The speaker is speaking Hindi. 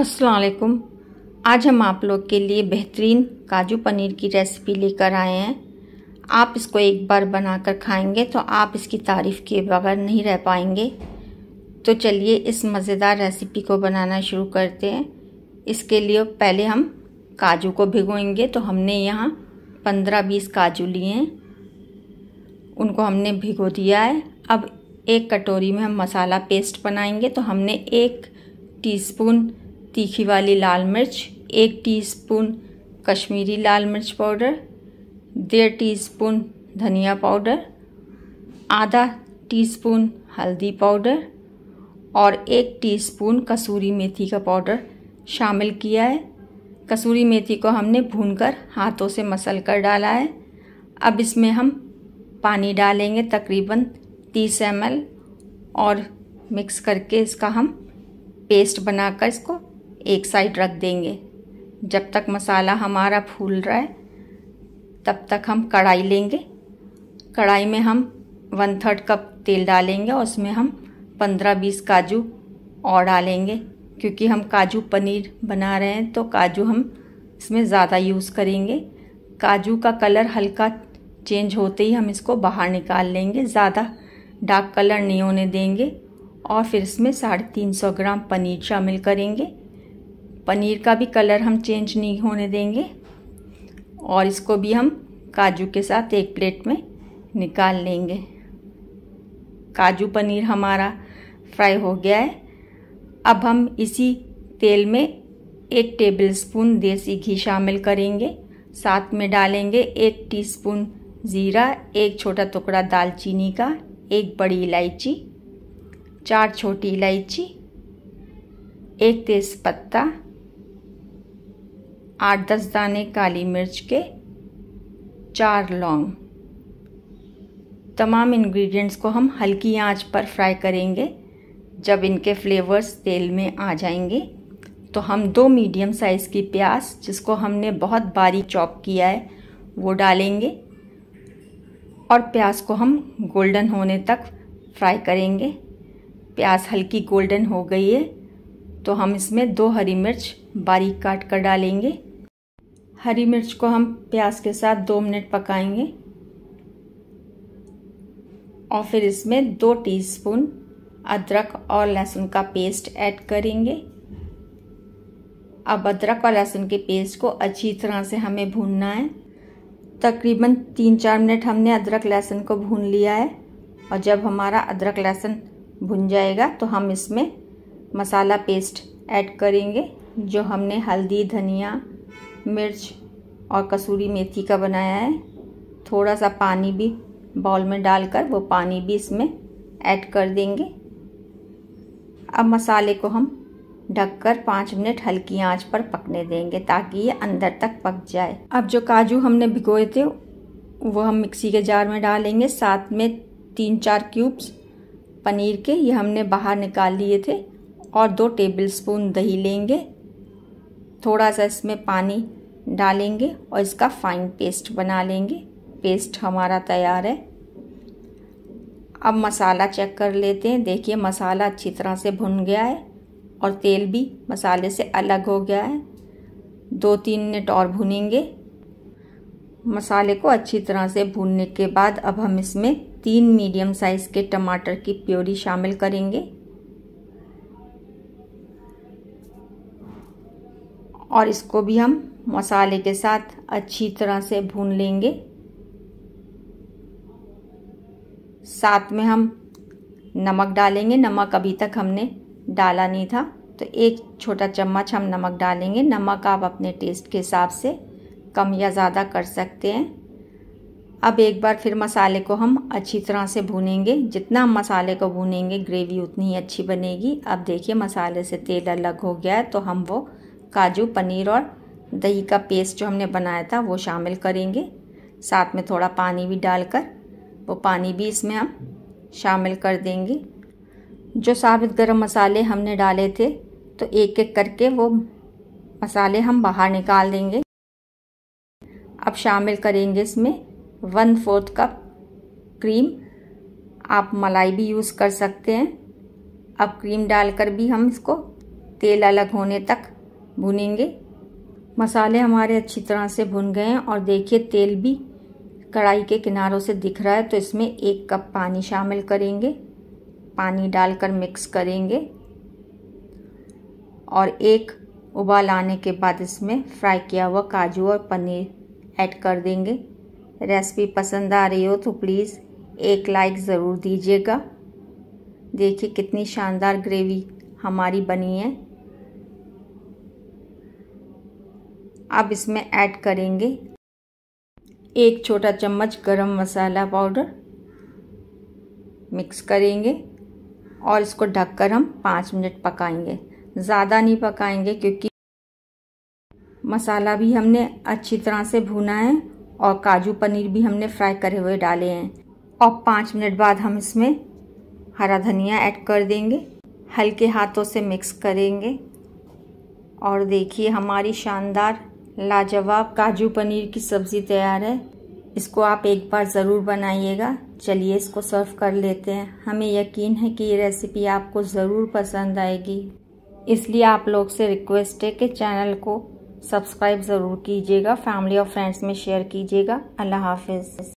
असलकुम आज हम आप लोग के लिए बेहतरीन काजू पनीर की रेसिपी लेकर आए हैं आप इसको एक बार बनाकर खाएंगे तो आप इसकी तारीफ़ के बगैर नहीं रह पाएंगे तो चलिए इस मज़ेदार रेसिपी को बनाना शुरू करते हैं इसके लिए पहले हम काजू को भिगोएंगे तो हमने यहाँ 15-20 काजू लिए हैं उनको हमने भिगो दिया है अब एक कटोरी में हम मसाला पेस्ट बनाएंगे तो हमने एक टीस्पून तीखी वाली लाल मिर्च एक टीस्पून कश्मीरी लाल मिर्च पाउडर डेढ़ टीस्पून धनिया पाउडर आधा टीस्पून हल्दी पाउडर और एक टीस्पून कसूरी मेथी का पाउडर शामिल किया है कसूरी मेथी को हमने भूनकर हाथों से मसल कर डाला है अब इसमें हम पानी डालेंगे तकरीबन 30 एम और मिक्स करके इसका हम पेस्ट बनाकर इसको एक साइड रख देंगे जब तक मसाला हमारा फूल रहा है तब तक हम कढ़ाई लेंगे कढ़ाई में हम वन थर्ड कप तेल डालेंगे और उसमें हम पंद्रह बीस काजू और डालेंगे क्योंकि हम काजू पनीर बना रहे हैं तो काजू हम इसमें ज़्यादा यूज़ करेंगे काजू का कलर हल्का चेंज होते ही हम इसको बाहर निकाल लेंगे ज़्यादा डार्क कलर नहीं होने देंगे और फिर इसमें साढ़े तीन सौ ग्राम पनीर शामिल करेंगे पनीर का भी कलर हम चेंज नहीं होने देंगे और इसको भी हम काजू के साथ एक प्लेट में निकाल लेंगे काजू पनीर हमारा फ्राई हो गया है अब हम इसी तेल में एक टेबलस्पून देसी घी शामिल करेंगे साथ में डालेंगे एक टीस्पून ज़ीरा एक छोटा टुकड़ा दालचीनी का एक बड़ी इलायची चार छोटी इलायची एक तेज़ पत्ता आठ दस दाने काली मिर्च के चार लौंग तमाम इंग्रेडिएंट्स को हम हल्की आंच पर फ्राई करेंगे जब इनके फ्लेवर्स तेल में आ जाएंगे तो हम दो मीडियम साइज़ की प्याज जिसको हमने बहुत बारीक चॉप किया है वो डालेंगे और प्याज को हम गोल्डन होने तक फ्राई करेंगे प्याज हल्की गोल्डन हो गई है तो हम इसमें दो हरी मिर्च बारीक काट कर डालेंगे हरी मिर्च को हम प्याज के साथ दो मिनट पकाएंगे और फिर इसमें दो टीस्पून अदरक और लहसुन का पेस्ट ऐड करेंगे अब अदरक और लहसुन के पेस्ट को अच्छी तरह से हमें भूनना है तकरीबन तीन चार मिनट हमने अदरक लहसुन को भून लिया है और जब हमारा अदरक लहसुन भुन जाएगा तो हम इसमें मसाला पेस्ट ऐड करेंगे जो हमने हल्दी धनिया मिर्च और कसूरी मेथी का बनाया है थोड़ा सा पानी भी बाउल में डालकर वो पानी भी इसमें ऐड कर देंगे अब मसाले को हम ढककर पाँच मिनट हल्की आंच पर पकने देंगे ताकि ये अंदर तक पक जाए अब जो काजू हमने भिगोए थे वो हम मिक्सी के जार में डालेंगे साथ में तीन चार क्यूब्स पनीर के ये हमने बाहर निकाल लिए थे और दो टेबलस्पून दही लेंगे थोड़ा सा इसमें पानी डालेंगे और इसका फाइन पेस्ट बना लेंगे पेस्ट हमारा तैयार है अब मसाला चेक कर लेते हैं देखिए मसाला अच्छी तरह से भुन गया है और तेल भी मसाले से अलग हो गया है दो तीन मिनट और भुनेंगे मसाले को अच्छी तरह से भूनने के बाद अब हम इसमें तीन मीडियम साइज़ के टमाटर की प्योरी शामिल करेंगे और इसको भी हम मसाले के साथ अच्छी तरह से भून लेंगे साथ में हम नमक डालेंगे नमक अभी तक हमने डाला नहीं था तो एक छोटा चम्मच हम नमक डालेंगे नमक आप अपने टेस्ट के हिसाब से कम या ज़्यादा कर सकते हैं अब एक बार फिर मसाले को हम अच्छी तरह से भूनेंगे जितना हम मसाले को भूनेंगे ग्रेवी उतनी ही अच्छी बनेगी अब देखिए मसाले से तेल अलग हो गया है तो हम वो काजू पनीर और दही का पेस्ट जो हमने बनाया था वो शामिल करेंगे साथ में थोड़ा पानी भी डालकर वो पानी भी इसमें हम शामिल कर देंगे जो साबित गरम मसाले हमने डाले थे तो एक एक करके वो मसाले हम बाहर निकाल देंगे अब शामिल करेंगे इसमें वन फोर्थ कप क्रीम आप मलाई भी यूज़ कर सकते हैं अब क्रीम डालकर भी हम इसको तेल अलग होने तक भुनेंगे मसाले हमारे अच्छी तरह से भुन गए हैं और देखिए तेल भी कढ़ाई के किनारों से दिख रहा है तो इसमें एक कप पानी शामिल करेंगे पानी डालकर मिक्स करेंगे और एक उबाल आने के बाद इसमें फ्राई किया हुआ काजू और पनीर ऐड कर देंगे रेसिपी पसंद आ रही हो तो प्लीज़ एक लाइक ज़रूर दीजिएगा देखिए कितनी शानदार ग्रेवी हमारी बनी है अब इसमें ऐड करेंगे एक छोटा चम्मच गरम मसाला पाउडर मिक्स करेंगे और इसको ढककर हम पाँच मिनट पकाएंगे ज़्यादा नहीं पकाएंगे क्योंकि मसाला भी हमने अच्छी तरह से भुना है और काजू पनीर भी हमने फ्राई करे हुए डाले हैं और पाँच मिनट बाद हम इसमें हरा धनिया ऐड कर देंगे हल्के हाथों से मिक्स करेंगे और देखिए हमारी शानदार लाजवाब काजू पनीर की सब्ज़ी तैयार है इसको आप एक बार ज़रूर बनाइएगा चलिए इसको सर्व कर लेते हैं हमें यकीन है कि ये रेसिपी आपको ज़रूर पसंद आएगी इसलिए आप लोग से रिक्वेस्ट है कि चैनल को सब्सक्राइब ज़रूर कीजिएगा फैमिली और फ्रेंड्स में शेयर कीजिएगा अल्लाह हाफिज़